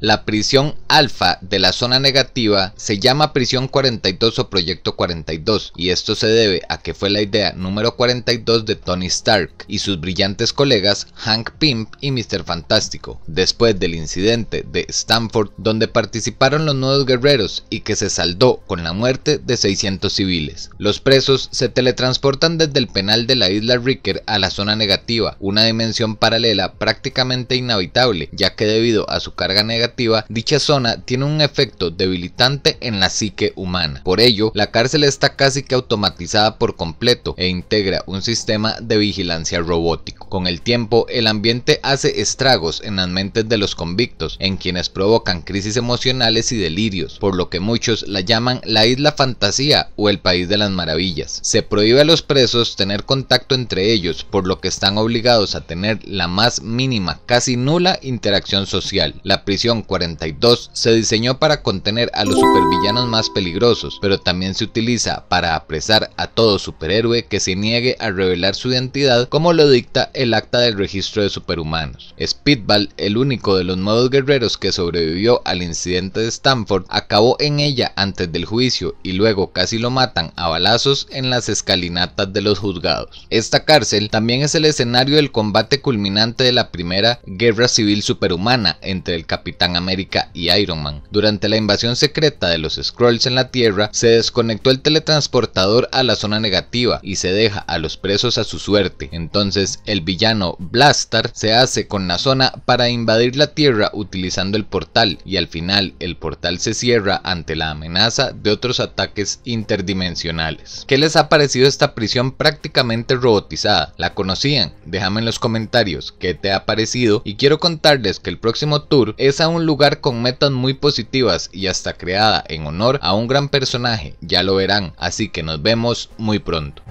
La prisión alfa de la zona negativa se llama prisión 42 o proyecto 42 y esto se debe a que fue la idea número 42 de Tony Stark y sus brillantes colegas Hank Pym y Mr. Fantástico, después del incidente de Stanford donde participaron los nuevos guerreros y que se saldó con la muerte de 600 civiles. Los presos se teletransportan desde el penal de la isla Ricker a la zona negativa, una dimensión paralela prácticamente inhabitable, ya que debido a su carga negativa dicha zona tiene un efecto debilitante en la psique humana. Por ello, la cárcel está casi que automatizada por completo e integra un sistema de vigilancia robótico. Con el tiempo, el ambiente hace estragos en las mentes de los convictos, en quienes provocan crisis emocionales y delirios, por lo que muchos la llaman la isla fantasía o el país de las maravillas. Se prohíbe a los presos tener contacto entre ellos, por lo que están obligados a tener la más mínima, casi nula interacción social. La prisión 42 se diseñó para contener a los supervillanos más peligrosos, pero también se utiliza para apresar a todo superhéroe que se niegue a revelar su identidad como lo dicta el acta del registro de superhumanos. Speedball, el único de los nuevos guerreros que sobrevivió al incidente de Stanford, acabó en ella antes del juicio y luego casi lo matan a balazos en las escalinatas de los juzgados. Esta cárcel también es el escenario del combate culminante de la primera guerra civil superhumana entre el capitán América y Iron Man. Durante la invasión secreta de los Skrulls en la Tierra, se desconectó el teletransportador a la zona negativa y se deja a los presos a su suerte. Entonces, el villano Blastar se hace con la zona para invadir la Tierra utilizando el portal y al final el portal se cierra ante la amenaza de otros ataques interdimensionales. ¿Qué les ha parecido esta prisión prácticamente robotizada? ¿La conocían? Déjame en los comentarios qué te ha parecido y quiero contarles que el próximo tour es a un lugar con metas muy positivas y hasta creada en honor a un gran personaje, ya lo verán, así que nos vemos muy pronto.